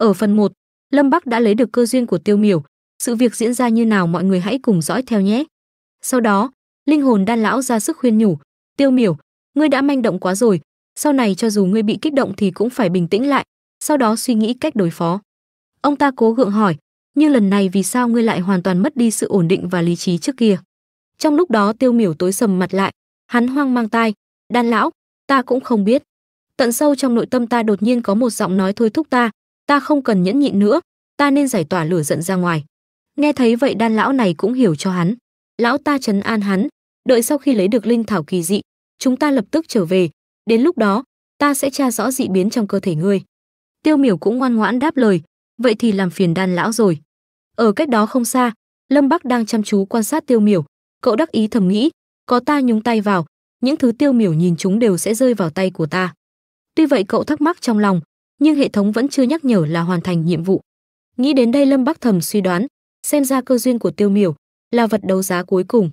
Ở phần 1, Lâm Bắc đã lấy được cơ duyên của Tiêu Miểu, sự việc diễn ra như nào mọi người hãy cùng dõi theo nhé. Sau đó, linh hồn đan lão ra sức khuyên nhủ, "Tiêu Miểu, ngươi đã manh động quá rồi, sau này cho dù ngươi bị kích động thì cũng phải bình tĩnh lại, sau đó suy nghĩ cách đối phó." Ông ta cố gượng hỏi, "Nhưng lần này vì sao ngươi lại hoàn toàn mất đi sự ổn định và lý trí trước kia?" Trong lúc đó Tiêu Miểu tối sầm mặt lại, hắn hoang mang tai, "Đan lão, ta cũng không biết." Tận sâu trong nội tâm ta đột nhiên có một giọng nói thôi thúc ta, ta không cần nhẫn nhịn nữa ta nên giải tỏa lửa giận ra ngoài nghe thấy vậy đan lão này cũng hiểu cho hắn lão ta trấn an hắn đợi sau khi lấy được linh thảo kỳ dị chúng ta lập tức trở về đến lúc đó ta sẽ tra rõ dị biến trong cơ thể ngươi tiêu miểu cũng ngoan ngoãn đáp lời vậy thì làm phiền đan lão rồi ở cách đó không xa lâm bắc đang chăm chú quan sát tiêu miểu cậu đắc ý thầm nghĩ có ta nhúng tay vào những thứ tiêu miểu nhìn chúng đều sẽ rơi vào tay của ta tuy vậy cậu thắc mắc trong lòng nhưng hệ thống vẫn chưa nhắc nhở là hoàn thành nhiệm vụ. Nghĩ đến đây Lâm Bắc Thầm suy đoán, xem ra cơ duyên của Tiêu Miểu là vật đấu giá cuối cùng.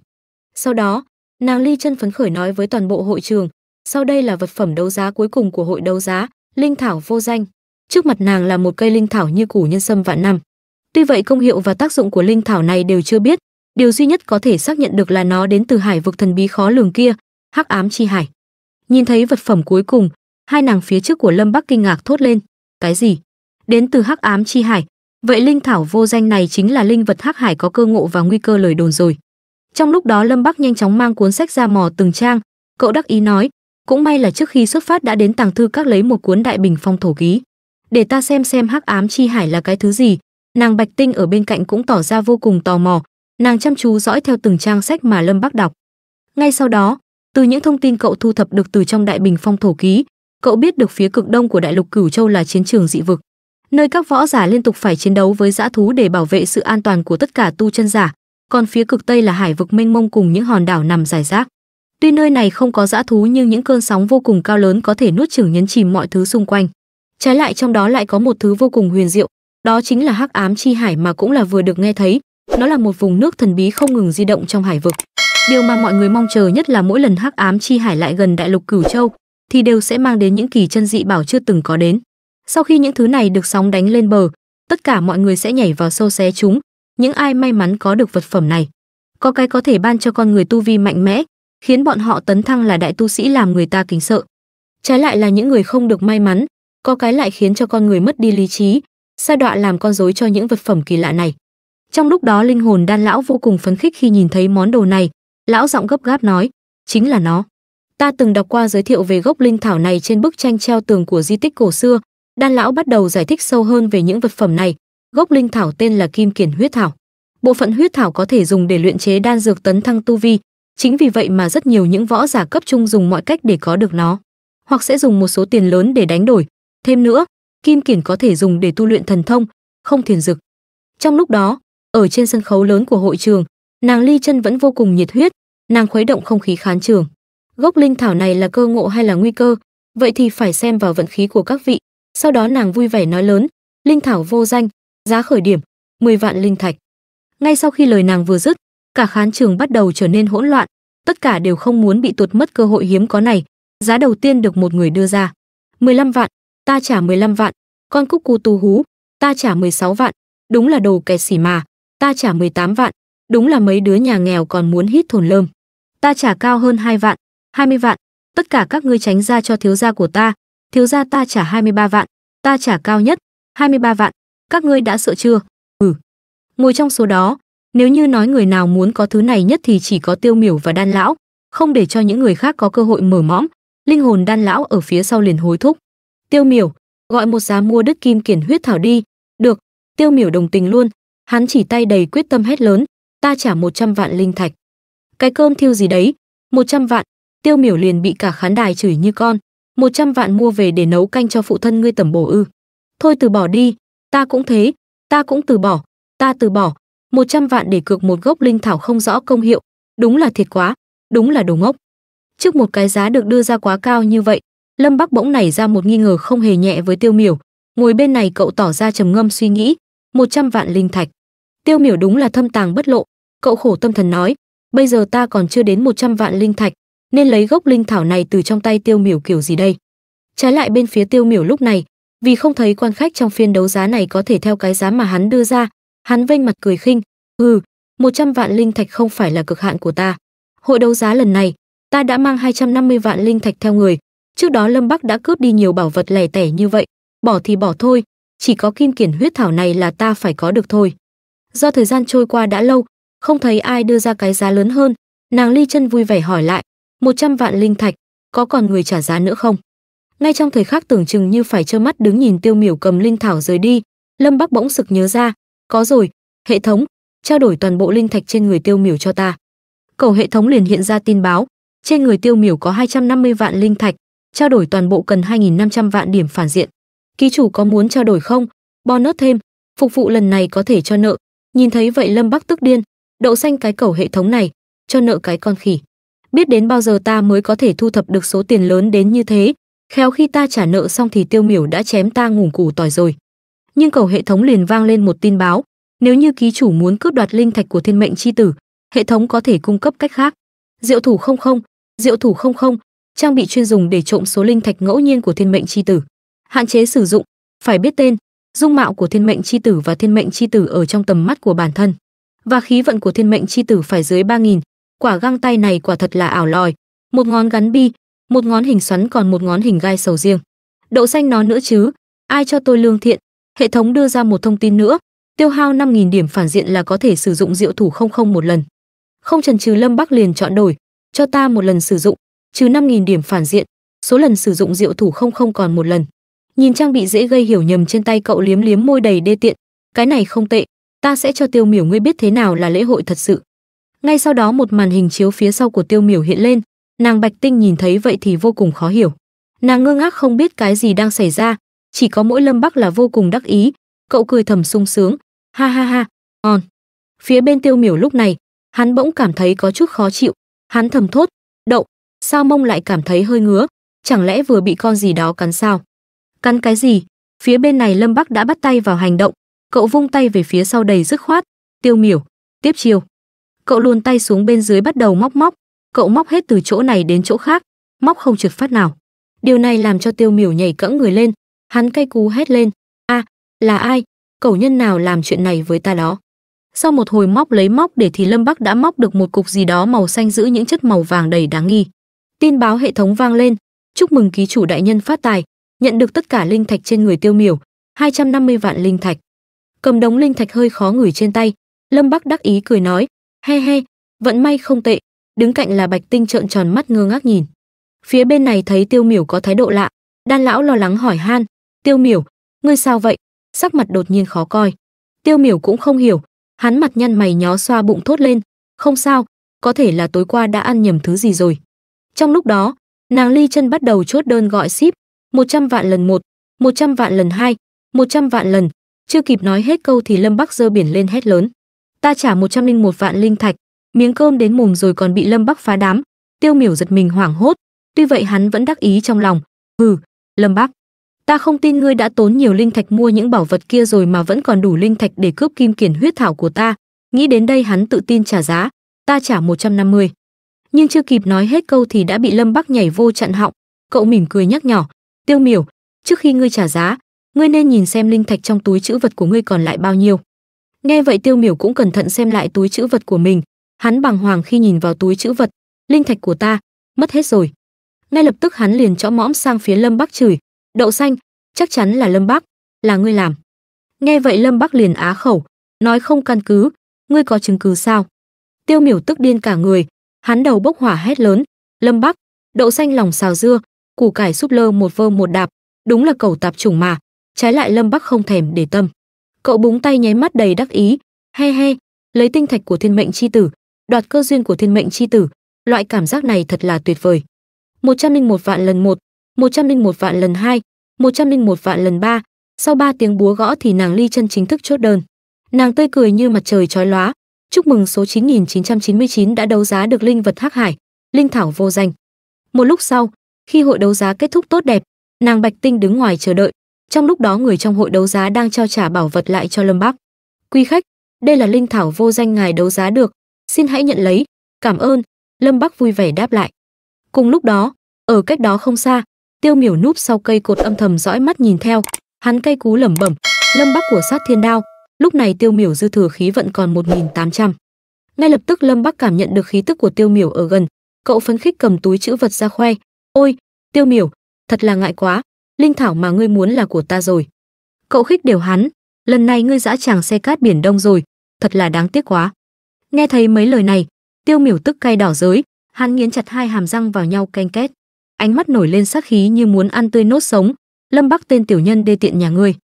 Sau đó, nàng Ly chân phấn khởi nói với toàn bộ hội trường, sau đây là vật phẩm đấu giá cuối cùng của hội đấu giá, linh thảo vô danh. Trước mặt nàng là một cây linh thảo như củ nhân sâm vạn năm. Tuy vậy công hiệu và tác dụng của linh thảo này đều chưa biết, điều duy nhất có thể xác nhận được là nó đến từ hải vực thần bí khó lường kia, Hắc ám chi hải. Nhìn thấy vật phẩm cuối cùng, hai nàng phía trước của lâm bắc kinh ngạc thốt lên cái gì đến từ hắc ám chi hải vậy linh thảo vô danh này chính là linh vật hắc hải có cơ ngộ và nguy cơ lời đồn rồi trong lúc đó lâm bắc nhanh chóng mang cuốn sách ra mò từng trang cậu đắc ý nói cũng may là trước khi xuất phát đã đến tàng thư các lấy một cuốn đại bình phong thổ ký để ta xem xem hắc ám chi hải là cái thứ gì nàng bạch tinh ở bên cạnh cũng tỏ ra vô cùng tò mò nàng chăm chú dõi theo từng trang sách mà lâm bắc đọc ngay sau đó từ những thông tin cậu thu thập được từ trong đại bình phong thổ ký cậu biết được phía cực đông của đại lục Cửu Châu là chiến trường dị vực, nơi các võ giả liên tục phải chiến đấu với dã thú để bảo vệ sự an toàn của tất cả tu chân giả, còn phía cực tây là hải vực mênh mông cùng những hòn đảo nằm rải rác. Tuy nơi này không có dã thú nhưng những cơn sóng vô cùng cao lớn có thể nuốt chửng nhấn chìm mọi thứ xung quanh. Trái lại trong đó lại có một thứ vô cùng huyền diệu, đó chính là Hắc Ám chi hải mà cũng là vừa được nghe thấy, nó là một vùng nước thần bí không ngừng di động trong hải vực. Điều mà mọi người mong chờ nhất là mỗi lần Hắc Ám chi hải lại gần đại lục Cửu Châu, thì đều sẽ mang đến những kỳ chân dị bảo chưa từng có đến. Sau khi những thứ này được sóng đánh lên bờ, tất cả mọi người sẽ nhảy vào sâu xé chúng, những ai may mắn có được vật phẩm này. Có cái có thể ban cho con người tu vi mạnh mẽ, khiến bọn họ tấn thăng là đại tu sĩ làm người ta kính sợ. Trái lại là những người không được may mắn, có cái lại khiến cho con người mất đi lý trí, sa đọa làm con rối cho những vật phẩm kỳ lạ này. Trong lúc đó linh hồn đan lão vô cùng phấn khích khi nhìn thấy món đồ này, lão giọng gấp gáp nói, chính là nó. Ta từng đọc qua giới thiệu về gốc linh thảo này trên bức tranh treo tường của di tích cổ xưa. Đan lão bắt đầu giải thích sâu hơn về những vật phẩm này. Gốc linh thảo tên là kim kiển huyết thảo. Bộ phận huyết thảo có thể dùng để luyện chế đan dược tấn thăng tu vi, chính vì vậy mà rất nhiều những võ giả cấp trung dùng mọi cách để có được nó, hoặc sẽ dùng một số tiền lớn để đánh đổi. Thêm nữa, kim kiển có thể dùng để tu luyện thần thông, không thiền dực. Trong lúc đó, ở trên sân khấu lớn của hội trường, nàng Ly Chân vẫn vô cùng nhiệt huyết, nàng khuấy động không khí khán trường gốc linh thảo này là cơ ngộ hay là nguy cơ, vậy thì phải xem vào vận khí của các vị. Sau đó nàng vui vẻ nói lớn, linh thảo vô danh, giá khởi điểm 10 vạn linh thạch. Ngay sau khi lời nàng vừa dứt, cả khán trường bắt đầu trở nên hỗn loạn, tất cả đều không muốn bị tuột mất cơ hội hiếm có này. Giá đầu tiên được một người đưa ra, 15 vạn, ta trả 15 vạn, con cúc cu tu hú, ta trả 16 vạn, đúng là đồ kẻ xỉ mà, ta trả 18 vạn, đúng là mấy đứa nhà nghèo còn muốn hít thồn lơm. Ta trả cao hơn 2 vạn, 20 vạn, tất cả các ngươi tránh ra cho thiếu gia của ta, thiếu gia ta trả 23 vạn, ta trả cao nhất, 23 vạn, các ngươi đã sợ chưa? Ừ. Ngồi trong số đó, nếu như nói người nào muốn có thứ này nhất thì chỉ có Tiêu Miểu và Đan lão, không để cho những người khác có cơ hội mở mõm, linh hồn Đan lão ở phía sau liền hối thúc. Tiêu Miểu, gọi một giá mua đứt kim kiển huyết thảo đi, được, Tiêu Miểu đồng tình luôn, hắn chỉ tay đầy quyết tâm hét lớn, ta trả 100 vạn linh thạch. Cái cơm thiêu gì đấy, 100 vạn, tiêu miểu liền bị cả khán đài chửi như con một trăm vạn mua về để nấu canh cho phụ thân ngươi tẩm bổ ư thôi từ bỏ đi ta cũng thế ta cũng từ bỏ ta từ bỏ một trăm vạn để cược một gốc linh thảo không rõ công hiệu đúng là thiệt quá đúng là đồ ngốc trước một cái giá được đưa ra quá cao như vậy lâm bắc bỗng nảy ra một nghi ngờ không hề nhẹ với tiêu miểu ngồi bên này cậu tỏ ra trầm ngâm suy nghĩ một trăm vạn linh thạch tiêu miểu đúng là thâm tàng bất lộ cậu khổ tâm thần nói bây giờ ta còn chưa đến một trăm vạn linh thạch nên lấy gốc linh thảo này từ trong tay tiêu miểu kiểu gì đây trái lại bên phía tiêu miểu lúc này vì không thấy quan khách trong phiên đấu giá này có thể theo cái giá mà hắn đưa ra hắn vênh mặt cười khinh ừ, một trăm vạn linh thạch không phải là cực hạn của ta hội đấu giá lần này ta đã mang hai trăm năm mươi vạn linh thạch theo người trước đó lâm bắc đã cướp đi nhiều bảo vật lẻ tẻ như vậy bỏ thì bỏ thôi chỉ có kim kiển huyết thảo này là ta phải có được thôi do thời gian trôi qua đã lâu không thấy ai đưa ra cái giá lớn hơn nàng ly chân vui vẻ hỏi lại 100 vạn linh thạch, có còn người trả giá nữa không? Ngay trong thời khắc tưởng chừng như phải trơ mắt đứng nhìn Tiêu Miểu cầm linh thảo rời đi, Lâm Bắc bỗng sực nhớ ra, có rồi, hệ thống, trao đổi toàn bộ linh thạch trên người Tiêu Miểu cho ta. Cầu hệ thống liền hiện ra tin báo, trên người Tiêu Miểu có 250 vạn linh thạch, trao đổi toàn bộ cần 2500 vạn điểm phản diện. Ký chủ có muốn trao đổi không? Bonus thêm, phục vụ lần này có thể cho nợ. Nhìn thấy vậy Lâm Bắc tức điên, đậu xanh cái cầu hệ thống này, cho nợ cái con khỉ biết đến bao giờ ta mới có thể thu thập được số tiền lớn đến như thế, khéo khi ta trả nợ xong thì tiêu miểu đã chém ta ngủng củ tỏi rồi. Nhưng cầu hệ thống liền vang lên một tin báo, nếu như ký chủ muốn cướp đoạt linh thạch của thiên mệnh chi tử, hệ thống có thể cung cấp cách khác. Diệu thủ không không, diệu thủ không không, trang bị chuyên dùng để trộm số linh thạch ngẫu nhiên của thiên mệnh chi tử. Hạn chế sử dụng, phải biết tên, dung mạo của thiên mệnh chi tử và thiên mệnh chi tử ở trong tầm mắt của bản thân. Và khí vận của thiên mệnh chi tử phải dưới ba nghìn quả găng tay này quả thật là ảo lòi một ngón gắn bi một ngón hình xoắn còn một ngón hình gai sầu riêng đậu xanh nó nữa chứ ai cho tôi lương thiện hệ thống đưa ra một thông tin nữa tiêu hao 5.000 điểm phản diện là có thể sử dụng rượu thủ không không một lần không chần chừ lâm bắc liền chọn đổi cho ta một lần sử dụng trừ 5.000 điểm phản diện số lần sử dụng rượu thủ không không còn một lần nhìn trang bị dễ gây hiểu nhầm trên tay cậu liếm liếm môi đầy đê tiện cái này không tệ ta sẽ cho tiêu miểu ngươi biết thế nào là lễ hội thật sự ngay sau đó một màn hình chiếu phía sau của Tiêu Miểu hiện lên, nàng Bạch Tinh nhìn thấy vậy thì vô cùng khó hiểu. Nàng ngơ ngác không biết cái gì đang xảy ra, chỉ có mỗi Lâm Bắc là vô cùng đắc ý, cậu cười thầm sung sướng, ha ha ha, on. Phía bên Tiêu Miểu lúc này, hắn bỗng cảm thấy có chút khó chịu, hắn thầm thốt, đậu, sao mông lại cảm thấy hơi ngứa, chẳng lẽ vừa bị con gì đó cắn sao? Cắn cái gì? Phía bên này Lâm Bắc đã bắt tay vào hành động, cậu vung tay về phía sau đầy dứt khoát, Tiêu Miểu, tiếp chiêu. Cậu luồn tay xuống bên dưới bắt đầu móc móc, cậu móc hết từ chỗ này đến chỗ khác, móc không trượt phát nào. Điều này làm cho Tiêu Miểu nhảy cẫng người lên, hắn cay cú hét lên, "A, à, là ai? Cậu nhân nào làm chuyện này với ta đó?" Sau một hồi móc lấy móc để thì Lâm Bắc đã móc được một cục gì đó màu xanh giữ những chất màu vàng đầy đáng nghi. Tin báo hệ thống vang lên, "Chúc mừng ký chủ đại nhân phát tài, nhận được tất cả linh thạch trên người Tiêu Miểu, 250 vạn linh thạch." Cầm đống linh thạch hơi khó ngửi trên tay, Lâm Bắc đắc ý cười nói, he he, vận may không tệ, đứng cạnh là Bạch Tinh trợn tròn mắt ngơ ngác nhìn. Phía bên này thấy Tiêu Miểu có thái độ lạ, Đan lão lo lắng hỏi han, "Tiêu Miểu, ngươi sao vậy?" Sắc mặt đột nhiên khó coi. Tiêu Miểu cũng không hiểu, hắn mặt nhăn mày nhó xoa bụng thốt lên, "Không sao, có thể là tối qua đã ăn nhầm thứ gì rồi." Trong lúc đó, nàng Ly chân bắt đầu chốt đơn gọi ship, 100 vạn lần một, 100 vạn lần hai, 100 vạn lần. Chưa kịp nói hết câu thì Lâm Bắc giơ biển lên hét lớn ta trả 101 vạn linh thạch, miếng cơm đến mồm rồi còn bị Lâm Bắc phá đám. Tiêu Miểu giật mình hoảng hốt, tuy vậy hắn vẫn đắc ý trong lòng, "Hừ, Lâm Bắc, ta không tin ngươi đã tốn nhiều linh thạch mua những bảo vật kia rồi mà vẫn còn đủ linh thạch để cướp kim kiển huyết thảo của ta." Nghĩ đến đây hắn tự tin trả giá, "Ta trả 150." Nhưng chưa kịp nói hết câu thì đã bị Lâm Bắc nhảy vô chặn họng, cậu mỉm cười nhắc nhỏ, "Tiêu Miểu, trước khi ngươi trả giá, ngươi nên nhìn xem linh thạch trong túi chữ vật của ngươi còn lại bao nhiêu." Nghe vậy Tiêu Miểu cũng cẩn thận xem lại túi chữ vật của mình, hắn bằng hoàng khi nhìn vào túi chữ vật, linh thạch của ta, mất hết rồi. Ngay lập tức hắn liền chõ mõm sang phía Lâm Bắc chửi, "Đậu xanh, chắc chắn là Lâm Bắc, là ngươi làm." Nghe vậy Lâm Bắc liền á khẩu, nói không căn cứ, "Ngươi có chứng cứ sao?" Tiêu Miểu tức điên cả người, hắn đầu bốc hỏa hét lớn, "Lâm Bắc, đậu xanh lòng xào dưa, củ cải súp lơ một vơ một đạp, đúng là cầu tạp chủng mà." Trái lại Lâm Bắc không thèm để tâm. Cậu búng tay nháy mắt đầy đắc ý, he he, lấy tinh thạch của thiên mệnh chi tử, đoạt cơ duyên của thiên mệnh chi tử, loại cảm giác này thật là tuyệt vời. một trăm linh một vạn lần một một trăm linh một vạn lần hai một trăm linh một vạn lần ba sau ba tiếng búa gõ thì nàng Ly chân chính thức chốt đơn. Nàng tươi cười như mặt trời chói lóa, chúc mừng số chín chín chín nghìn trăm mươi chín đã đấu giá được linh vật Hắc Hải, linh thảo vô danh. Một lúc sau, khi hội đấu giá kết thúc tốt đẹp, nàng Bạch Tinh đứng ngoài chờ đợi, trong lúc đó người trong hội đấu giá đang trao trả bảo vật lại cho Lâm Bắc. Quý khách, đây là linh thảo vô danh ngài đấu giá được, xin hãy nhận lấy, cảm ơn. Lâm Bắc vui vẻ đáp lại. Cùng lúc đó, ở cách đó không xa, Tiêu Miểu núp sau cây cột âm thầm dõi mắt nhìn theo, hắn cay cú lẩm bẩm, Lâm Bắc của sát thiên đao, lúc này Tiêu Miểu dư thừa khí vận còn 1800. Ngay lập tức Lâm Bắc cảm nhận được khí tức của Tiêu Miểu ở gần, cậu phấn khích cầm túi chữ vật ra khoe, "Ôi, Tiêu Miểu, thật là ngại quá, linh thảo mà ngươi muốn là của ta rồi. Cậu khích đều hắn, lần này ngươi dã chàng xe cát biển đông rồi, thật là đáng tiếc quá. Nghe thấy mấy lời này, tiêu miểu tức cay đỏ giới, hắn nghiến chặt hai hàm răng vào nhau canh két. Ánh mắt nổi lên sát khí như muốn ăn tươi nốt sống, Lâm Bắc tên tiểu nhân đê tiện nhà ngươi.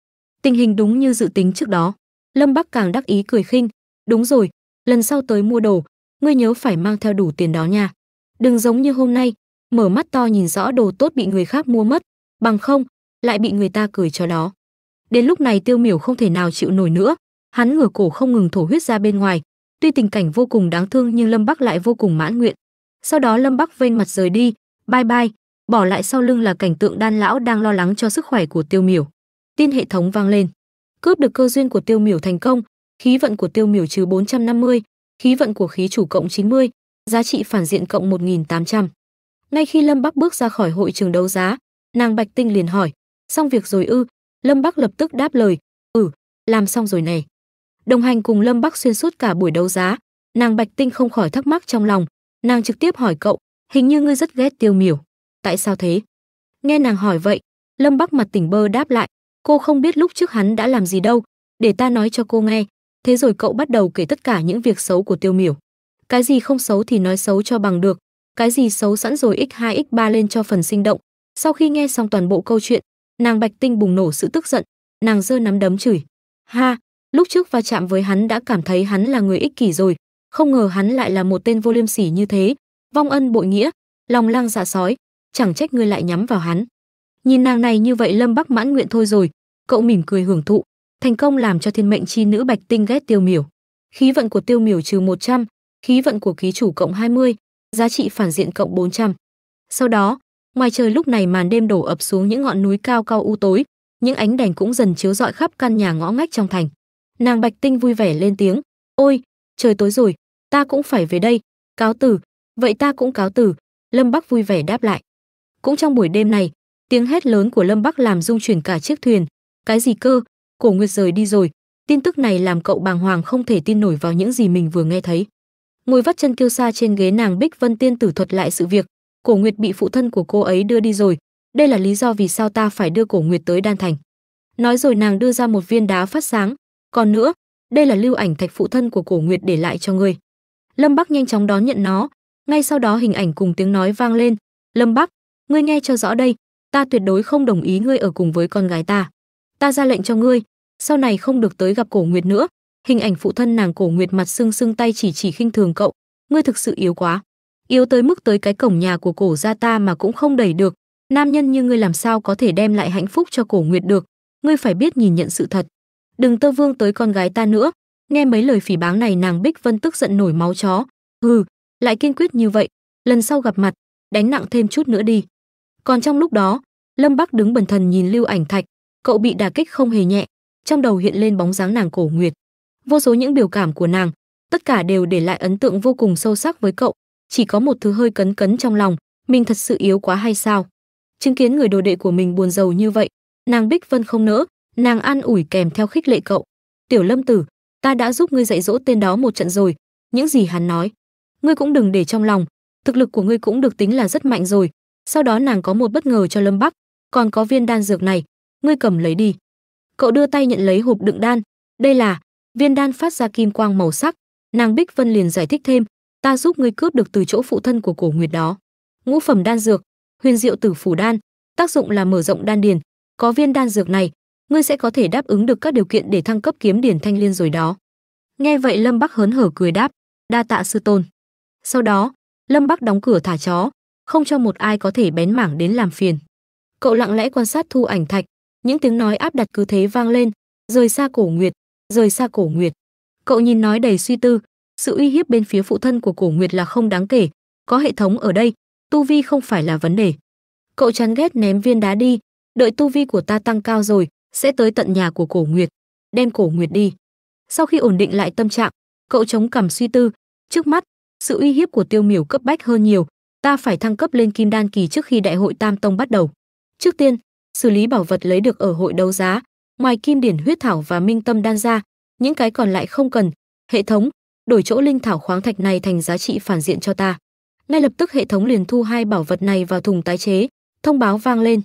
Tình hình đúng như dự tính trước đó. Lâm Bắc càng đắc ý cười khinh, đúng rồi, lần sau tới mua đồ, ngươi nhớ phải mang theo đủ tiền đó nha. Đừng giống như hôm nay, mở mắt to nhìn rõ đồ tốt bị người khác mua mất, bằng không lại bị người ta cười cho đó. Đến lúc này Tiêu Miểu không thể nào chịu nổi nữa, hắn ngửa cổ không ngừng thổ huyết ra bên ngoài. Tuy tình cảnh vô cùng đáng thương nhưng Lâm Bắc lại vô cùng mãn nguyện. Sau đó Lâm Bắc vênh mặt rời đi, bye bye, bỏ lại sau lưng là cảnh tượng đan lão đang lo lắng cho sức khỏe của Tiêu Miểu. Tin hệ thống vang lên. Cướp được cơ duyên của Tiêu Miểu thành công, khí vận của Tiêu Miểu trừ 450, khí vận của khí chủ cộng 90, giá trị phản diện cộng 1800. Ngay khi Lâm Bắc bước ra khỏi hội trường đấu giá, Nàng Bạch Tinh liền hỏi, xong việc rồi ư? Lâm Bắc lập tức đáp lời, ừ, làm xong rồi này. Đồng hành cùng Lâm Bắc xuyên suốt cả buổi đấu giá, nàng Bạch Tinh không khỏi thắc mắc trong lòng, nàng trực tiếp hỏi cậu, hình như ngươi rất ghét Tiêu Miểu, tại sao thế? Nghe nàng hỏi vậy, Lâm Bắc mặt tỉnh bơ đáp lại, cô không biết lúc trước hắn đã làm gì đâu, để ta nói cho cô nghe. Thế rồi cậu bắt đầu kể tất cả những việc xấu của Tiêu Miểu. Cái gì không xấu thì nói xấu cho bằng được, cái gì xấu sẵn rồi x2 x3 lên cho phần sinh động, sau khi nghe xong toàn bộ câu chuyện, nàng Bạch Tinh bùng nổ sự tức giận, nàng giơ nắm đấm chửi: "Ha, lúc trước va chạm với hắn đã cảm thấy hắn là người ích kỷ rồi, không ngờ hắn lại là một tên vô liêm sỉ như thế, vong ân bội nghĩa, lòng lang dạ sói, chẳng trách ngươi lại nhắm vào hắn." Nhìn nàng này như vậy Lâm Bắc mãn nguyện thôi rồi, cậu mỉm cười hưởng thụ, thành công làm cho thiên mệnh chi nữ Bạch Tinh ghét Tiêu Miểu. Khí vận của Tiêu Miểu trừ 100, khí vận của ký chủ cộng 20, giá trị phản diện cộng 400. Sau đó, Ngoài trời lúc này màn đêm đổ ập xuống những ngọn núi cao cao u tối, những ánh đèn cũng dần chiếu rọi khắp căn nhà ngõ ngách trong thành. Nàng Bạch Tinh vui vẻ lên tiếng, "Ôi, trời tối rồi, ta cũng phải về đây, cáo tử "Vậy ta cũng cáo tử Lâm Bắc vui vẻ đáp lại. Cũng trong buổi đêm này, tiếng hét lớn của Lâm Bắc làm rung chuyển cả chiếc thuyền. "Cái gì cơ? Cổ Nguyệt rời đi rồi?" Tin tức này làm cậu bàng hoàng không thể tin nổi vào những gì mình vừa nghe thấy. Ngồi vắt chân kêu xa trên ghế nàng Bích Vân Tiên tử thuật lại sự việc, Cổ Nguyệt bị phụ thân của cô ấy đưa đi rồi, đây là lý do vì sao ta phải đưa Cổ Nguyệt tới Đan Thành. Nói rồi nàng đưa ra một viên đá phát sáng, còn nữa, đây là lưu ảnh thạch phụ thân của Cổ Nguyệt để lại cho ngươi. Lâm Bắc nhanh chóng đón nhận nó, ngay sau đó hình ảnh cùng tiếng nói vang lên, "Lâm Bắc, ngươi nghe cho rõ đây, ta tuyệt đối không đồng ý ngươi ở cùng với con gái ta. Ta ra lệnh cho ngươi, sau này không được tới gặp Cổ Nguyệt nữa." Hình ảnh phụ thân nàng Cổ Nguyệt mặt sưng sưng tay chỉ chỉ khinh thường cậu, "Ngươi thực sự yếu quá." yếu tới mức tới cái cổng nhà của cổ gia ta mà cũng không đẩy được nam nhân như ngươi làm sao có thể đem lại hạnh phúc cho cổ nguyệt được ngươi phải biết nhìn nhận sự thật đừng tơ vương tới con gái ta nữa nghe mấy lời phỉ báng này nàng bích vân tức giận nổi máu chó hừ lại kiên quyết như vậy lần sau gặp mặt đánh nặng thêm chút nữa đi còn trong lúc đó lâm bắc đứng bần thần nhìn lưu ảnh thạch cậu bị đà kích không hề nhẹ trong đầu hiện lên bóng dáng nàng cổ nguyệt vô số những biểu cảm của nàng tất cả đều để lại ấn tượng vô cùng sâu sắc với cậu chỉ có một thứ hơi cấn cấn trong lòng, mình thật sự yếu quá hay sao? Chứng kiến người đồ đệ của mình buồn giàu như vậy, nàng Bích Vân không nỡ, nàng an ủi kèm theo khích lệ cậu. Tiểu Lâm Tử, ta đã giúp ngươi dạy dỗ tên đó một trận rồi, những gì hắn nói, ngươi cũng đừng để trong lòng, thực lực của ngươi cũng được tính là rất mạnh rồi. Sau đó nàng có một bất ngờ cho Lâm Bắc, còn có viên đan dược này, ngươi cầm lấy đi. Cậu đưa tay nhận lấy hộp đựng đan, đây là viên đan phát ra kim quang màu sắc, nàng Bích Vân liền giải thích thêm, ta giúp ngươi cướp được từ chỗ phụ thân của cổ nguyệt đó ngũ phẩm đan dược huyền diệu tử phủ đan tác dụng là mở rộng đan điền có viên đan dược này ngươi sẽ có thể đáp ứng được các điều kiện để thăng cấp kiếm điển thanh liên rồi đó nghe vậy lâm bắc hớn hở cười đáp đa tạ sư tôn sau đó lâm bắc đóng cửa thả chó không cho một ai có thể bén mảng đến làm phiền cậu lặng lẽ quan sát thu ảnh thạch những tiếng nói áp đặt cứ thế vang lên rời xa cổ nguyệt rời xa cổ nguyệt cậu nhìn nói đầy suy tư sự uy hiếp bên phía phụ thân của Cổ Nguyệt là không đáng kể, có hệ thống ở đây, tu vi không phải là vấn đề. Cậu chán ghét ném viên đá đi, đợi tu vi của ta tăng cao rồi, sẽ tới tận nhà của Cổ Nguyệt, đem Cổ Nguyệt đi. Sau khi ổn định lại tâm trạng, cậu chống cằm suy tư, trước mắt, sự uy hiếp của Tiêu Miểu cấp bách hơn nhiều, ta phải thăng cấp lên Kim Đan kỳ trước khi đại hội Tam Tông bắt đầu. Trước tiên, xử lý bảo vật lấy được ở hội đấu giá, ngoài Kim Điển huyết thảo và Minh Tâm đan ra, những cái còn lại không cần, hệ thống, đổi chỗ linh thảo khoáng thạch này thành giá trị phản diện cho ta. Ngay lập tức hệ thống liền thu hai bảo vật này vào thùng tái chế, thông báo vang lên.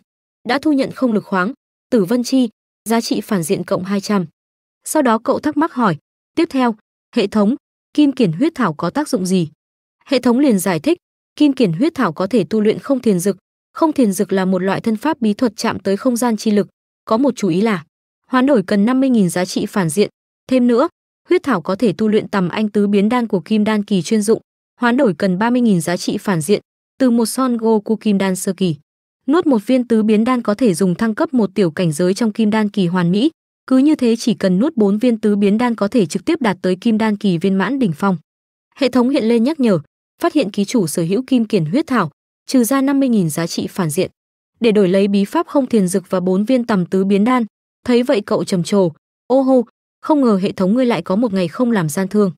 Đã thu nhận không lực khoáng, Tử Vân Chi, giá trị phản diện cộng 200. Sau đó cậu thắc mắc hỏi, tiếp theo, hệ thống, kim kiển huyết thảo có tác dụng gì? Hệ thống liền giải thích, kim kiển huyết thảo có thể tu luyện không thiền dực, không thiền dực là một loại thân pháp bí thuật chạm tới không gian chi lực, có một chú ý là hoán đổi cần 50.000 giá trị phản diện, thêm nữa, huyết thảo có thể tu luyện tầm anh tứ biến đan của kim đan kỳ chuyên dụng, hoán đổi cần 30.000 giá trị phản diện, từ một son của kim đan sơ kỳ. Nuốt một viên tứ biến đan có thể dùng thăng cấp một tiểu cảnh giới trong kim đan kỳ hoàn mỹ, cứ như thế chỉ cần nuốt 4 viên tứ biến đan có thể trực tiếp đạt tới kim đan kỳ viên mãn đỉnh phong. Hệ thống hiện lên nhắc nhở, phát hiện ký chủ sở hữu kim kiển huyết thảo, trừ ra 50.000 giá trị phản diện. Để đổi lấy bí pháp không thiền dực và 4 viên tầm tứ biến đan, thấy vậy cậu trầm trồ, ô hô, không ngờ hệ thống ngươi lại có một ngày không làm gian thương.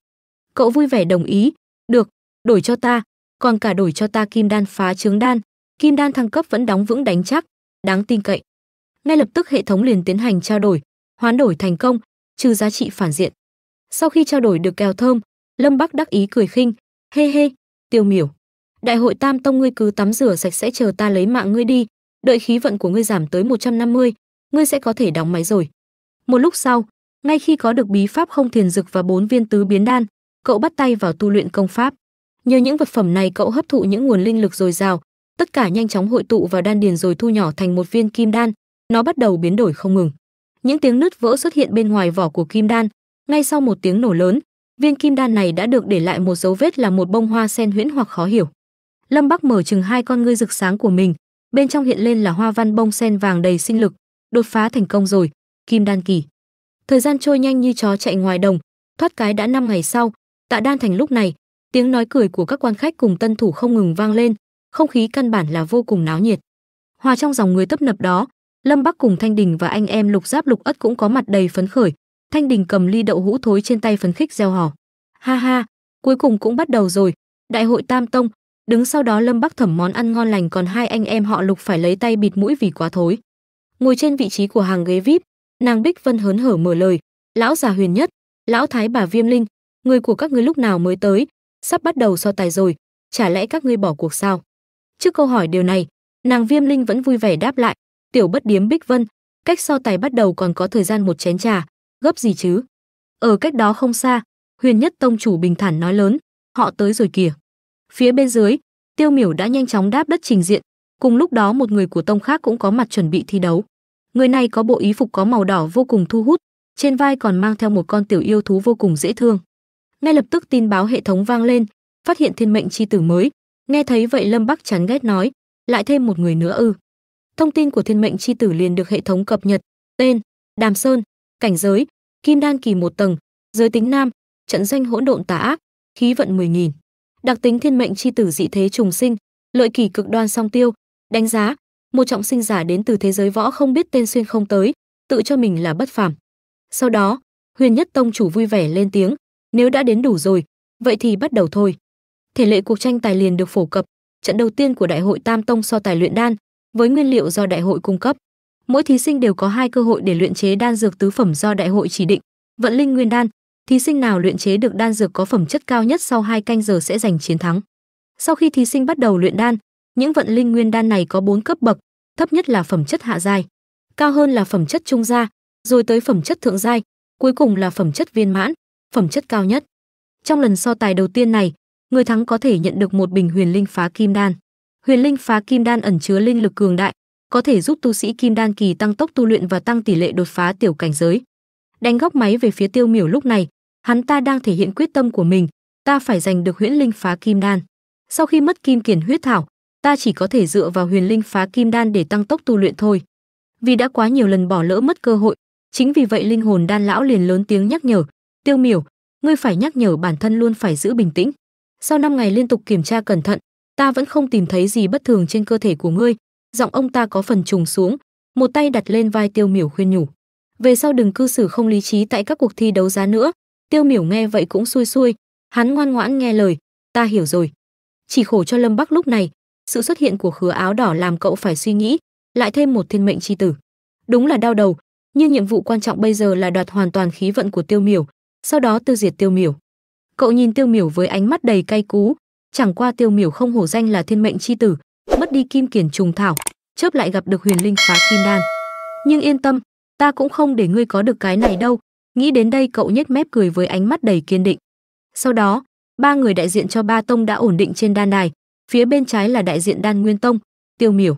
Cậu vui vẻ đồng ý, được, đổi cho ta, còn cả đổi cho ta kim đan phá trướng đan, kim đan thăng cấp vẫn đóng vững đánh chắc, đáng tin cậy. Ngay lập tức hệ thống liền tiến hành trao đổi, hoán đổi thành công, trừ giá trị phản diện. Sau khi trao đổi được kèo thơm, Lâm Bắc đắc ý cười khinh, hê hey hê, tiêu miểu. Đại hội tam tông ngươi cứ tắm rửa sạch sẽ chờ ta lấy mạng ngươi đi, đợi khí vận của ngươi giảm tới 150, ngươi sẽ có thể đóng máy rồi. Một lúc sau, ngay khi có được bí pháp không thiền dực và bốn viên tứ biến đan, cậu bắt tay vào tu luyện công pháp. Nhờ những vật phẩm này cậu hấp thụ những nguồn linh lực dồi dào, tất cả nhanh chóng hội tụ vào đan điền rồi thu nhỏ thành một viên kim đan, nó bắt đầu biến đổi không ngừng. Những tiếng nứt vỡ xuất hiện bên ngoài vỏ của kim đan, ngay sau một tiếng nổ lớn, viên kim đan này đã được để lại một dấu vết là một bông hoa sen huyễn hoặc khó hiểu. Lâm Bắc mở chừng hai con ngươi rực sáng của mình, bên trong hiện lên là hoa văn bông sen vàng đầy sinh lực, đột phá thành công rồi, kim đan kỳ thời gian trôi nhanh như chó chạy ngoài đồng thoát cái đã năm ngày sau tạ đan thành lúc này tiếng nói cười của các quan khách cùng tân thủ không ngừng vang lên không khí căn bản là vô cùng náo nhiệt hòa trong dòng người tấp nập đó lâm bắc cùng thanh đình và anh em lục giáp lục ất cũng có mặt đầy phấn khởi thanh đình cầm ly đậu hũ thối trên tay phấn khích gieo hò ha ha cuối cùng cũng bắt đầu rồi đại hội tam tông đứng sau đó lâm bắc thẩm món ăn ngon lành còn hai anh em họ lục phải lấy tay bịt mũi vì quá thối ngồi trên vị trí của hàng ghế vip Nàng Bích Vân hớn hở mở lời, "Lão già Huyền Nhất, lão thái bà Viêm Linh, người của các ngươi lúc nào mới tới? Sắp bắt đầu so tài rồi, chả lẽ các ngươi bỏ cuộc sao?" Trước câu hỏi điều này, nàng Viêm Linh vẫn vui vẻ đáp lại, "Tiểu bất điếm Bích Vân, cách so tài bắt đầu còn có thời gian một chén trà, gấp gì chứ?" Ở cách đó không xa, Huyền Nhất tông chủ bình thản nói lớn, "Họ tới rồi kìa." Phía bên dưới, Tiêu Miểu đã nhanh chóng đáp đất trình diện, cùng lúc đó một người của tông khác cũng có mặt chuẩn bị thi đấu. Người này có bộ ý phục có màu đỏ vô cùng thu hút, trên vai còn mang theo một con tiểu yêu thú vô cùng dễ thương. Ngay lập tức tin báo hệ thống vang lên, phát hiện thiên mệnh chi tử mới. Nghe thấy vậy Lâm Bắc chán ghét nói, lại thêm một người nữa ư? Thông tin của thiên mệnh chi tử liền được hệ thống cập nhật, tên, Đàm Sơn, cảnh giới, Kim đan kỳ một tầng, giới tính nam, trận danh hỗn độn tà ác, khí vận 10.000. Đặc tính thiên mệnh chi tử dị thế trùng sinh, lợi kỳ cực đoan song tiêu, đánh giá, một trọng sinh giả đến từ thế giới võ không biết tên xuyên không tới, tự cho mình là bất phàm. Sau đó, Huyền Nhất Tông chủ vui vẻ lên tiếng, nếu đã đến đủ rồi, vậy thì bắt đầu thôi. Thể lệ cuộc tranh tài liền được phổ cập, trận đầu tiên của đại hội Tam Tông so tài luyện đan, với nguyên liệu do đại hội cung cấp. Mỗi thí sinh đều có hai cơ hội để luyện chế đan dược tứ phẩm do đại hội chỉ định, vận linh nguyên đan, thí sinh nào luyện chế được đan dược có phẩm chất cao nhất sau hai canh giờ sẽ giành chiến thắng. Sau khi thí sinh bắt đầu luyện đan, những vận linh nguyên đan này có 4 cấp bậc, thấp nhất là phẩm chất hạ giai, cao hơn là phẩm chất trung gia, rồi tới phẩm chất thượng giai, cuối cùng là phẩm chất viên mãn, phẩm chất cao nhất. Trong lần so tài đầu tiên này, người thắng có thể nhận được một bình huyền linh phá kim đan. Huyền linh phá kim đan ẩn chứa linh lực cường đại, có thể giúp tu sĩ kim đan kỳ tăng tốc tu luyện và tăng tỷ lệ đột phá tiểu cảnh giới. Đánh góc máy về phía Tiêu Miểu lúc này, hắn ta đang thể hiện quyết tâm của mình, ta phải giành được huyền linh phá kim đan. Sau khi mất kim kiền huyết thảo, ta chỉ có thể dựa vào huyền linh phá kim đan để tăng tốc tu luyện thôi. Vì đã quá nhiều lần bỏ lỡ mất cơ hội, chính vì vậy linh hồn đan lão liền lớn tiếng nhắc nhở, "Tiêu Miểu, ngươi phải nhắc nhở bản thân luôn phải giữ bình tĩnh. Sau 5 ngày liên tục kiểm tra cẩn thận, ta vẫn không tìm thấy gì bất thường trên cơ thể của ngươi." Giọng ông ta có phần trùng xuống, một tay đặt lên vai Tiêu Miểu khuyên nhủ, "Về sau đừng cư xử không lý trí tại các cuộc thi đấu giá nữa." Tiêu Miểu nghe vậy cũng xui xui, hắn ngoan ngoãn nghe lời, "Ta hiểu rồi." Chỉ khổ cho Lâm Bắc lúc này, sự xuất hiện của khứa áo đỏ làm cậu phải suy nghĩ, lại thêm một thiên mệnh chi tử. Đúng là đau đầu, nhưng nhiệm vụ quan trọng bây giờ là đoạt hoàn toàn khí vận của Tiêu Miểu, sau đó tiêu diệt Tiêu Miểu. Cậu nhìn Tiêu Miểu với ánh mắt đầy cay cú, chẳng qua Tiêu Miểu không hổ danh là thiên mệnh chi tử, mất đi kim kiển trùng thảo, chớp lại gặp được huyền linh phá kim đan. Nhưng yên tâm, ta cũng không để ngươi có được cái này đâu. Nghĩ đến đây cậu nhếch mép cười với ánh mắt đầy kiên định. Sau đó, ba người đại diện cho ba tông đã ổn định trên đan đài, phía bên trái là đại diện Đan Nguyên Tông, Tiêu Miểu,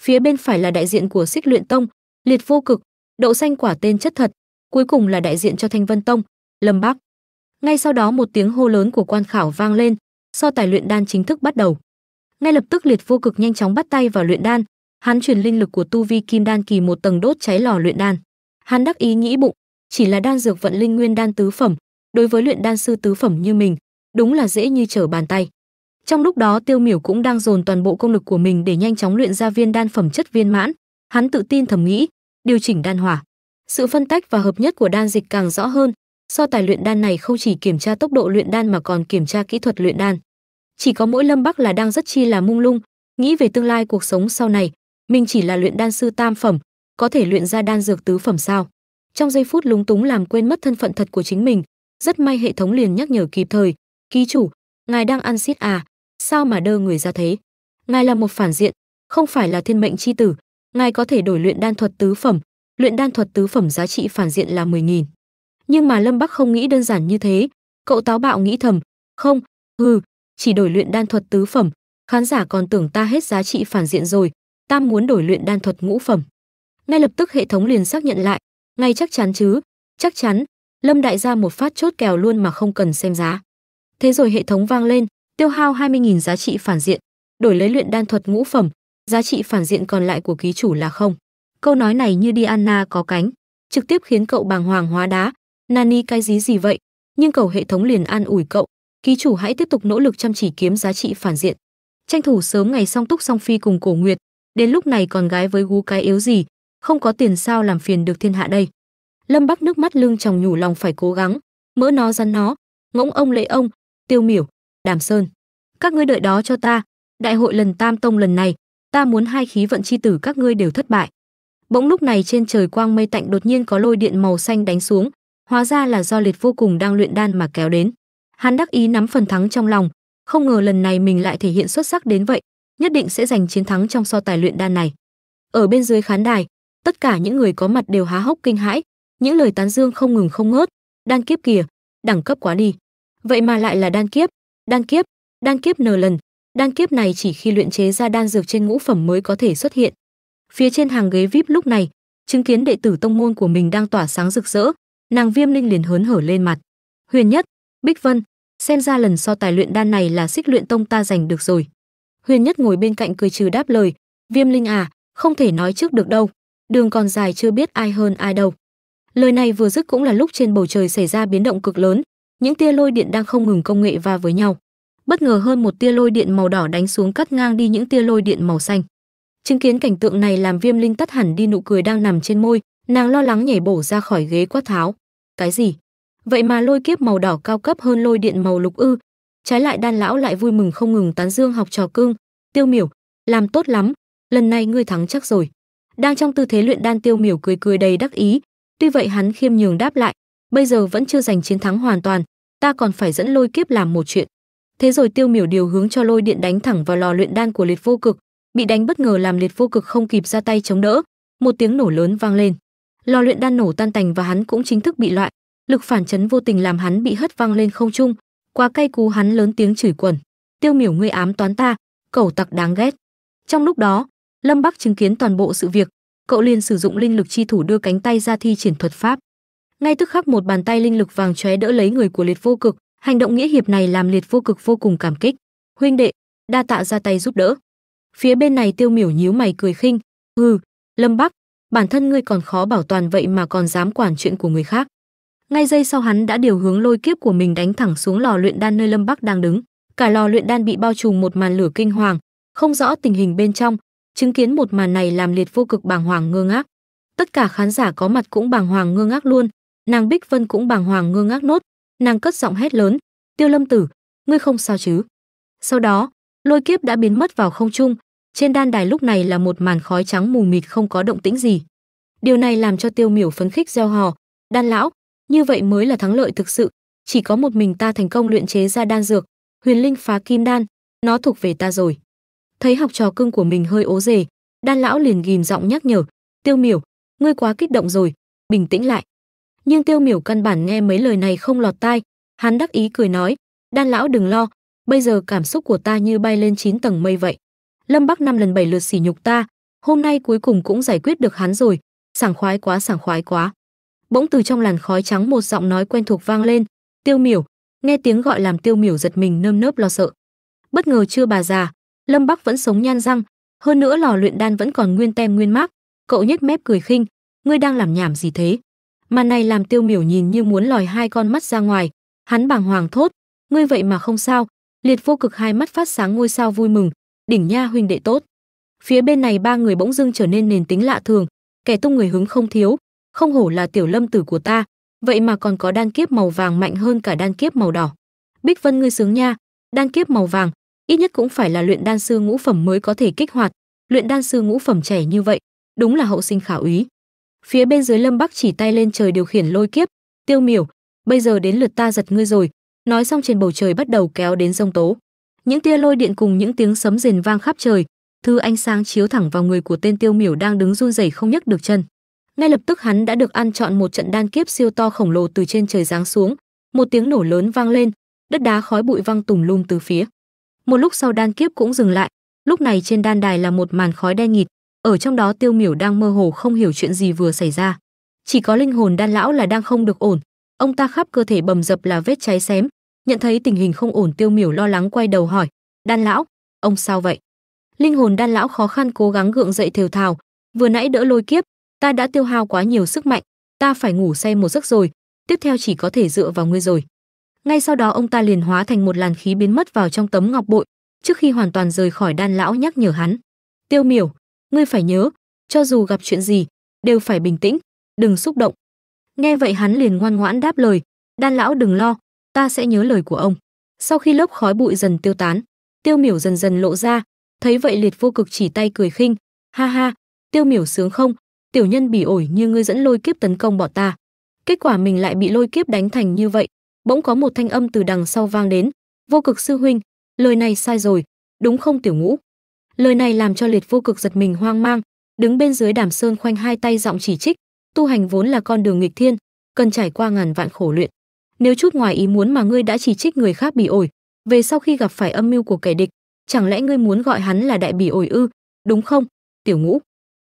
phía bên phải là đại diện của Xích Luyện Tông, Liệt Vô Cực, Đậu Xanh Quả tên chất thật, cuối cùng là đại diện cho Thanh Vân Tông, Lâm Bắc. Ngay sau đó một tiếng hô lớn của quan khảo vang lên, so tài luyện đan chính thức bắt đầu. Ngay lập tức Liệt Vô Cực nhanh chóng bắt tay vào luyện đan, hắn truyền linh lực của tu vi Kim Đan kỳ một tầng đốt cháy lò luyện đan. Hắn đắc ý nghĩ bụng, chỉ là đan dược vận linh nguyên đan tứ phẩm, đối với luyện đan sư tứ phẩm như mình, đúng là dễ như trở bàn tay. Trong lúc đó Tiêu Miểu cũng đang dồn toàn bộ công lực của mình để nhanh chóng luyện ra viên đan phẩm chất viên mãn, hắn tự tin thầm nghĩ, điều chỉnh đan hỏa. Sự phân tách và hợp nhất của đan dịch càng rõ hơn, so tài luyện đan này không chỉ kiểm tra tốc độ luyện đan mà còn kiểm tra kỹ thuật luyện đan. Chỉ có mỗi Lâm Bắc là đang rất chi là mung lung, nghĩ về tương lai cuộc sống sau này, mình chỉ là luyện đan sư tam phẩm, có thể luyện ra đan dược tứ phẩm sao? Trong giây phút lúng túng làm quên mất thân phận thật của chính mình, rất may hệ thống liền nhắc nhở kịp thời, ký chủ, ngài đang ăn xít à, sao mà đơ người ra thế ngài là một phản diện không phải là thiên mệnh chi tử ngài có thể đổi luyện đan thuật tứ phẩm luyện đan thuật tứ phẩm giá trị phản diện là 10.000. nhưng mà lâm bắc không nghĩ đơn giản như thế cậu táo bạo nghĩ thầm không hừ chỉ đổi luyện đan thuật tứ phẩm khán giả còn tưởng ta hết giá trị phản diện rồi ta muốn đổi luyện đan thuật ngũ phẩm ngay lập tức hệ thống liền xác nhận lại ngay chắc chắn chứ chắc chắn lâm đại gia một phát chốt kèo luôn mà không cần xem giá thế rồi hệ thống vang lên tiêu hao 20.000 giá trị phản diện, đổi lấy luyện đan thuật ngũ phẩm, giá trị phản diện còn lại của ký chủ là không. Câu nói này như Diana có cánh, trực tiếp khiến cậu bàng hoàng hóa đá, Nani cái gì gì vậy? Nhưng cầu hệ thống liền an ủi cậu, ký chủ hãy tiếp tục nỗ lực chăm chỉ kiếm giá trị phản diện. Tranh thủ sớm ngày song túc song phi cùng Cổ Nguyệt, đến lúc này còn gái với gú cái yếu gì, không có tiền sao làm phiền được thiên hạ đây. Lâm Bắc nước mắt lưng chồng nhủ lòng phải cố gắng, mỡ nó rắn nó, ngỗng ông lệ ông, tiêu miểu, Đàm Sơn, các ngươi đợi đó cho ta, đại hội lần Tam Tông lần này, ta muốn hai khí vận chi tử các ngươi đều thất bại. Bỗng lúc này trên trời quang mây tạnh đột nhiên có lôi điện màu xanh đánh xuống, hóa ra là do liệt vô cùng đang luyện đan mà kéo đến. Hắn đắc ý nắm phần thắng trong lòng, không ngờ lần này mình lại thể hiện xuất sắc đến vậy, nhất định sẽ giành chiến thắng trong so tài luyện đan này. Ở bên dưới khán đài, tất cả những người có mặt đều há hốc kinh hãi, những lời tán dương không ngừng không ngớt, đan kiếp kìa, đẳng cấp quá đi. Vậy mà lại là đan kiếp, đan kiếp, đan kiếp n lần, đan kiếp này chỉ khi luyện chế ra đan dược trên ngũ phẩm mới có thể xuất hiện. Phía trên hàng ghế VIP lúc này, chứng kiến đệ tử tông môn của mình đang tỏa sáng rực rỡ, nàng Viêm Linh liền hớn hở lên mặt. Huyền Nhất, Bích Vân, xem ra lần so tài luyện đan này là xích luyện tông ta giành được rồi. Huyền Nhất ngồi bên cạnh cười trừ đáp lời, Viêm Linh à, không thể nói trước được đâu, đường còn dài chưa biết ai hơn ai đâu. Lời này vừa dứt cũng là lúc trên bầu trời xảy ra biến động cực lớn, những tia lôi điện đang không ngừng công nghệ va với nhau bất ngờ hơn một tia lôi điện màu đỏ đánh xuống cắt ngang đi những tia lôi điện màu xanh chứng kiến cảnh tượng này làm viêm linh tắt hẳn đi nụ cười đang nằm trên môi nàng lo lắng nhảy bổ ra khỏi ghế quát tháo cái gì vậy mà lôi kiếp màu đỏ cao cấp hơn lôi điện màu lục ư trái lại đan lão lại vui mừng không ngừng tán dương học trò cương tiêu miểu làm tốt lắm lần này ngươi thắng chắc rồi đang trong tư thế luyện đan tiêu miểu cười cười đầy đắc ý tuy vậy hắn khiêm nhường đáp lại bây giờ vẫn chưa giành chiến thắng hoàn toàn ta còn phải dẫn lôi kiếp làm một chuyện Thế rồi Tiêu Miểu điều hướng cho lôi điện đánh thẳng vào lò luyện đan của Liệt Vô Cực, bị đánh bất ngờ làm Liệt Vô Cực không kịp ra tay chống đỡ, một tiếng nổ lớn vang lên. Lò luyện đan nổ tan tành và hắn cũng chính thức bị loại, lực phản chấn vô tình làm hắn bị hất văng lên không trung, quá cay cú hắn lớn tiếng chửi quẩn, "Tiêu Miểu ngươi ám toán ta, cẩu tặc đáng ghét." Trong lúc đó, Lâm Bắc chứng kiến toàn bộ sự việc, cậu liền sử dụng linh lực chi thủ đưa cánh tay ra thi triển thuật pháp. Ngay tức khắc một bàn tay linh lực vàng chóe đỡ lấy người của Liệt Vô Cực, Hành động nghĩa hiệp này làm liệt vô cực vô cùng cảm kích. Huynh đệ, đa tạ ra tay giúp đỡ. Phía bên này Tiêu Miểu nhíu mày cười khinh, "Hừ, Lâm Bắc, bản thân ngươi còn khó bảo toàn vậy mà còn dám quản chuyện của người khác." Ngay giây sau hắn đã điều hướng lôi kiếp của mình đánh thẳng xuống lò luyện đan nơi Lâm Bắc đang đứng. Cả lò luyện đan bị bao trùm một màn lửa kinh hoàng, không rõ tình hình bên trong, chứng kiến một màn này làm liệt vô cực bàng hoàng ngơ ngác. Tất cả khán giả có mặt cũng bàng hoàng ngơ ngác luôn, nàng Bích Vân cũng bàng hoàng ngơ ngác nốt, nàng cất giọng hét lớn, "Tiêu Lâm Tử, ngươi không sao chứ?" Sau đó, lôi kiếp đã biến mất vào không trung, trên đan đài lúc này là một màn khói trắng mù mịt không có động tĩnh gì. Điều này làm cho Tiêu Miểu phấn khích gieo hò, "Đan lão, như vậy mới là thắng lợi thực sự, chỉ có một mình ta thành công luyện chế ra đan dược, Huyền Linh Phá Kim Đan, nó thuộc về ta rồi." Thấy học trò cưng của mình hơi ố dề, đan lão liền ghim giọng nhắc nhở, "Tiêu Miểu, ngươi quá kích động rồi, bình tĩnh lại." nhưng tiêu miểu căn bản nghe mấy lời này không lọt tai hắn đắc ý cười nói đan lão đừng lo bây giờ cảm xúc của ta như bay lên chín tầng mây vậy lâm bắc năm lần bảy lượt sỉ nhục ta hôm nay cuối cùng cũng giải quyết được hắn rồi sảng khoái quá sảng khoái quá bỗng từ trong làn khói trắng một giọng nói quen thuộc vang lên tiêu miểu nghe tiếng gọi làm tiêu miểu giật mình nơm nớp lo sợ bất ngờ chưa bà già lâm bắc vẫn sống nhan răng hơn nữa lò luyện đan vẫn còn nguyên tem nguyên mác cậu nhếch mép cười khinh ngươi đang làm nhảm gì thế Màn này làm tiêu miểu nhìn như muốn lòi hai con mắt ra ngoài. Hắn bàng hoàng thốt. Ngươi vậy mà không sao. Liệt vô cực hai mắt phát sáng ngôi sao vui mừng. Đỉnh nha huynh đệ tốt. Phía bên này ba người bỗng dưng trở nên nền tính lạ thường. Kẻ tung người hứng không thiếu. Không hổ là tiểu lâm tử của ta. Vậy mà còn có đan kiếp màu vàng mạnh hơn cả đan kiếp màu đỏ. Bích Vân ngươi sướng nha. Đan kiếp màu vàng. Ít nhất cũng phải là luyện đan sư ngũ phẩm mới có thể kích hoạt. Luyện đan sư ngũ phẩm trẻ như vậy. Đúng là hậu sinh khảo ý. Phía bên dưới Lâm Bắc chỉ tay lên trời điều khiển lôi kiếp, "Tiêu Miểu, bây giờ đến lượt ta giật ngươi rồi." Nói xong trên bầu trời bắt đầu kéo đến rông tố. Những tia lôi điện cùng những tiếng sấm rền vang khắp trời, thư ánh sáng chiếu thẳng vào người của tên Tiêu Miểu đang đứng run rẩy không nhấc được chân. Ngay lập tức hắn đã được ăn chọn một trận đan kiếp siêu to khổng lồ từ trên trời giáng xuống, một tiếng nổ lớn vang lên, đất đá khói bụi văng tùm lum từ phía. Một lúc sau đan kiếp cũng dừng lại, lúc này trên đan đài là một màn khói đen nghịt, ở trong đó tiêu miểu đang mơ hồ không hiểu chuyện gì vừa xảy ra chỉ có linh hồn đan lão là đang không được ổn ông ta khắp cơ thể bầm dập là vết cháy xém nhận thấy tình hình không ổn tiêu miểu lo lắng quay đầu hỏi đan lão ông sao vậy linh hồn đan lão khó khăn cố gắng gượng dậy thều thào vừa nãy đỡ lôi kiếp ta đã tiêu hao quá nhiều sức mạnh ta phải ngủ say một giấc rồi tiếp theo chỉ có thể dựa vào ngươi rồi ngay sau đó ông ta liền hóa thành một làn khí biến mất vào trong tấm ngọc bội trước khi hoàn toàn rời khỏi đan lão nhắc nhở hắn tiêu miểu ngươi phải nhớ, cho dù gặp chuyện gì, đều phải bình tĩnh, đừng xúc động. Nghe vậy hắn liền ngoan ngoãn đáp lời, đan lão đừng lo, ta sẽ nhớ lời của ông. Sau khi lớp khói bụi dần tiêu tán, tiêu miểu dần dần lộ ra, thấy vậy liệt vô cực chỉ tay cười khinh, ha ha, tiêu miểu sướng không, tiểu nhân bỉ ổi như ngươi dẫn lôi kiếp tấn công bọn ta. Kết quả mình lại bị lôi kiếp đánh thành như vậy, bỗng có một thanh âm từ đằng sau vang đến, vô cực sư huynh, lời này sai rồi, đúng không tiểu ngũ? lời này làm cho liệt vô cực giật mình hoang mang đứng bên dưới đàm sơn khoanh hai tay giọng chỉ trích tu hành vốn là con đường nghịch thiên cần trải qua ngàn vạn khổ luyện nếu chút ngoài ý muốn mà ngươi đã chỉ trích người khác bỉ ổi về sau khi gặp phải âm mưu của kẻ địch chẳng lẽ ngươi muốn gọi hắn là đại bỉ ổi ư đúng không tiểu ngũ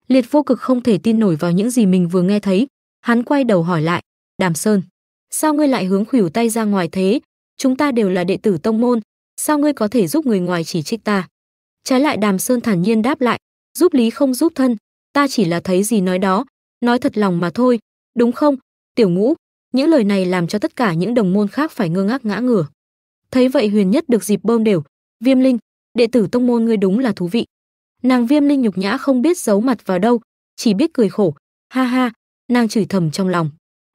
liệt vô cực không thể tin nổi vào những gì mình vừa nghe thấy hắn quay đầu hỏi lại đàm sơn sao ngươi lại hướng khuỷu tay ra ngoài thế chúng ta đều là đệ tử tông môn sao ngươi có thể giúp người ngoài chỉ trích ta Trái lại Đàm Sơn thản nhiên đáp lại, giúp lý không giúp thân, ta chỉ là thấy gì nói đó, nói thật lòng mà thôi, đúng không? Tiểu Ngũ, những lời này làm cho tất cả những đồng môn khác phải ngơ ngác ngã ngửa. Thấy vậy Huyền Nhất được dịp bơm đều, Viêm Linh, đệ tử tông môn ngươi đúng là thú vị. Nàng Viêm Linh nhục nhã không biết giấu mặt vào đâu, chỉ biết cười khổ, ha ha, nàng chửi thầm trong lòng.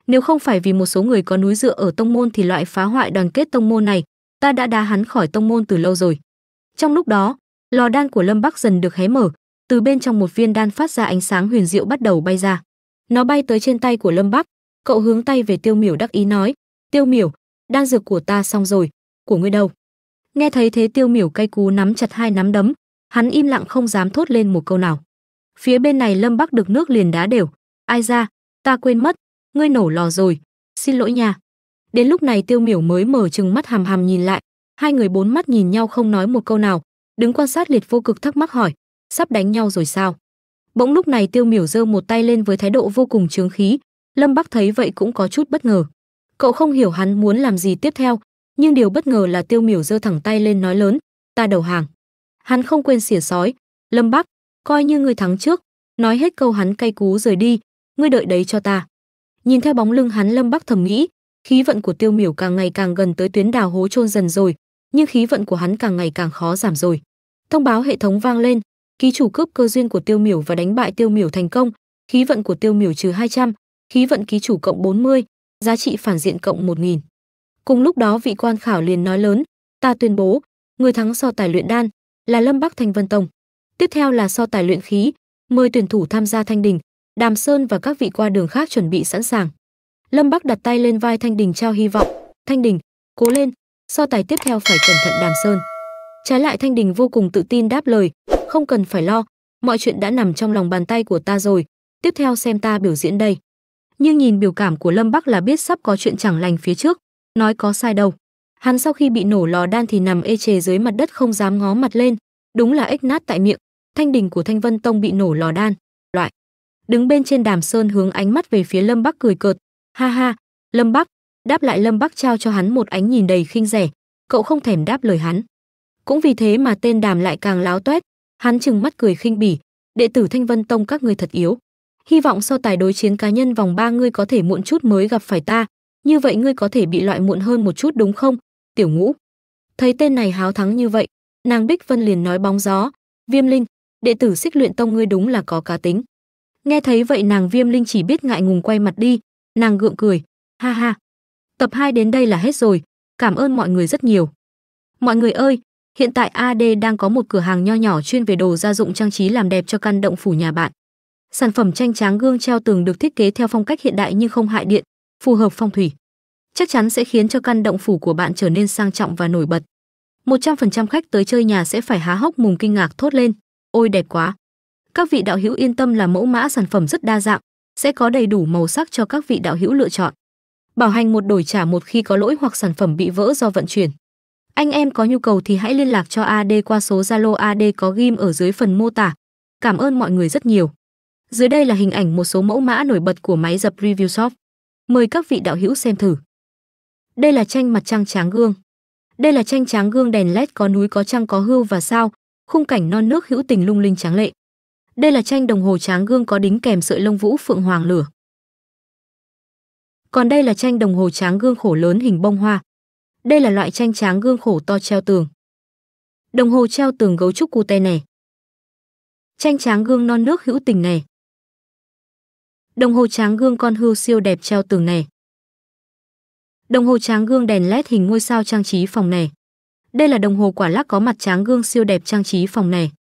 Nếu không phải vì một số người có núi dựa ở tông môn thì loại phá hoại đoàn kết tông môn này, ta đã đá hắn khỏi tông môn từ lâu rồi. Trong lúc đó, lò đan của lâm bắc dần được hé mở từ bên trong một viên đan phát ra ánh sáng huyền diệu bắt đầu bay ra nó bay tới trên tay của lâm bắc cậu hướng tay về tiêu miểu đắc ý nói tiêu miểu đan dược của ta xong rồi của ngươi đâu nghe thấy thế tiêu miểu cay cú nắm chặt hai nắm đấm hắn im lặng không dám thốt lên một câu nào phía bên này lâm bắc được nước liền đá đều ai ra ta quên mất ngươi nổ lò rồi xin lỗi nha đến lúc này tiêu miểu mới mở trừng mắt hàm hàm nhìn lại hai người bốn mắt nhìn nhau không nói một câu nào đứng quan sát liệt vô cực thắc mắc hỏi sắp đánh nhau rồi sao bỗng lúc này tiêu miểu giơ một tay lên với thái độ vô cùng trướng khí lâm bắc thấy vậy cũng có chút bất ngờ cậu không hiểu hắn muốn làm gì tiếp theo nhưng điều bất ngờ là tiêu miểu giơ thẳng tay lên nói lớn ta đầu hàng hắn không quên xỉa sói lâm bắc coi như ngươi thắng trước nói hết câu hắn cay cú rời đi ngươi đợi đấy cho ta nhìn theo bóng lưng hắn lâm bắc thầm nghĩ khí vận của tiêu miểu càng ngày càng gần tới tuyến đào hố chôn dần rồi nhưng khí vận của hắn càng ngày càng khó giảm rồi. Thông báo hệ thống vang lên, ký chủ cướp cơ duyên của Tiêu Miểu và đánh bại Tiêu Miểu thành công, khí vận của Tiêu Miểu trừ 200, khí vận ký chủ cộng 40, giá trị phản diện cộng 1000. Cùng lúc đó vị quan khảo liền nói lớn, ta tuyên bố, người thắng so tài luyện đan là Lâm Bắc Thành Vân Tông. Tiếp theo là so tài luyện khí, mời tuyển thủ tham gia Thanh Đình, Đàm Sơn và các vị qua đường khác chuẩn bị sẵn sàng. Lâm Bắc đặt tay lên vai Thanh Đình trao hy vọng, "Thanh Đình, cố lên, so tài tiếp theo phải cẩn thận Đàm Sơn. Trái lại Thanh Đình vô cùng tự tin đáp lời, không cần phải lo, mọi chuyện đã nằm trong lòng bàn tay của ta rồi, tiếp theo xem ta biểu diễn đây. Nhưng nhìn biểu cảm của Lâm Bắc là biết sắp có chuyện chẳng lành phía trước, nói có sai đâu. Hắn sau khi bị nổ lò đan thì nằm ê chề dưới mặt đất không dám ngó mặt lên, đúng là ếch nát tại miệng, thanh đình của Thanh Vân Tông bị nổ lò đan, loại. Đứng bên trên đàm sơn hướng ánh mắt về phía Lâm Bắc cười cợt, ha ha, Lâm Bắc, đáp lại Lâm Bắc trao cho hắn một ánh nhìn đầy khinh rẻ, cậu không thèm đáp lời hắn. Cũng vì thế mà tên Đàm lại càng láo toét, hắn chừng mắt cười khinh bỉ, đệ tử Thanh Vân Tông các ngươi thật yếu. Hy vọng so tài đối chiến cá nhân vòng ba ngươi có thể muộn chút mới gặp phải ta, như vậy ngươi có thể bị loại muộn hơn một chút đúng không? Tiểu Ngũ. Thấy tên này háo thắng như vậy, nàng Bích Vân liền nói bóng gió, "Viêm Linh, đệ tử Xích Luyện Tông ngươi đúng là có cá tính." Nghe thấy vậy nàng Viêm Linh chỉ biết ngại ngùng quay mặt đi, nàng gượng cười, "Ha ha, Tập 2 đến đây là hết rồi, cảm ơn mọi người rất nhiều. Mọi người ơi, hiện tại AD đang có một cửa hàng nho nhỏ chuyên về đồ gia dụng trang trí làm đẹp cho căn động phủ nhà bạn. Sản phẩm tranh tráng gương treo tường được thiết kế theo phong cách hiện đại nhưng không hại điện, phù hợp phong thủy. Chắc chắn sẽ khiến cho căn động phủ của bạn trở nên sang trọng và nổi bật. 100% khách tới chơi nhà sẽ phải há hốc mồm kinh ngạc thốt lên, ôi đẹp quá. Các vị đạo hữu yên tâm là mẫu mã sản phẩm rất đa dạng, sẽ có đầy đủ màu sắc cho các vị đạo hữu lựa chọn bảo hành một đổi trả một khi có lỗi hoặc sản phẩm bị vỡ do vận chuyển. Anh em có nhu cầu thì hãy liên lạc cho AD qua số Zalo AD có ghim ở dưới phần mô tả. Cảm ơn mọi người rất nhiều. Dưới đây là hình ảnh một số mẫu mã nổi bật của máy dập Review Shop. Mời các vị đạo hữu xem thử. Đây là tranh mặt trăng tráng gương. Đây là tranh tráng gương đèn led có núi có trăng có hưu và sao, khung cảnh non nước hữu tình lung linh tráng lệ. Đây là tranh đồng hồ tráng gương có đính kèm sợi lông vũ phượng hoàng lửa. Còn đây là tranh đồng hồ tráng gương khổ lớn hình bông hoa. Đây là loại tranh tráng gương khổ to treo tường. Đồng hồ treo tường gấu trúc cute này. Tranh tráng gương non nước hữu tình này. Đồng hồ tráng gương con hươu siêu đẹp treo tường này. Đồng hồ tráng gương đèn led hình ngôi sao trang trí phòng này. Đây là đồng hồ quả lắc có mặt tráng gương siêu đẹp trang trí phòng này.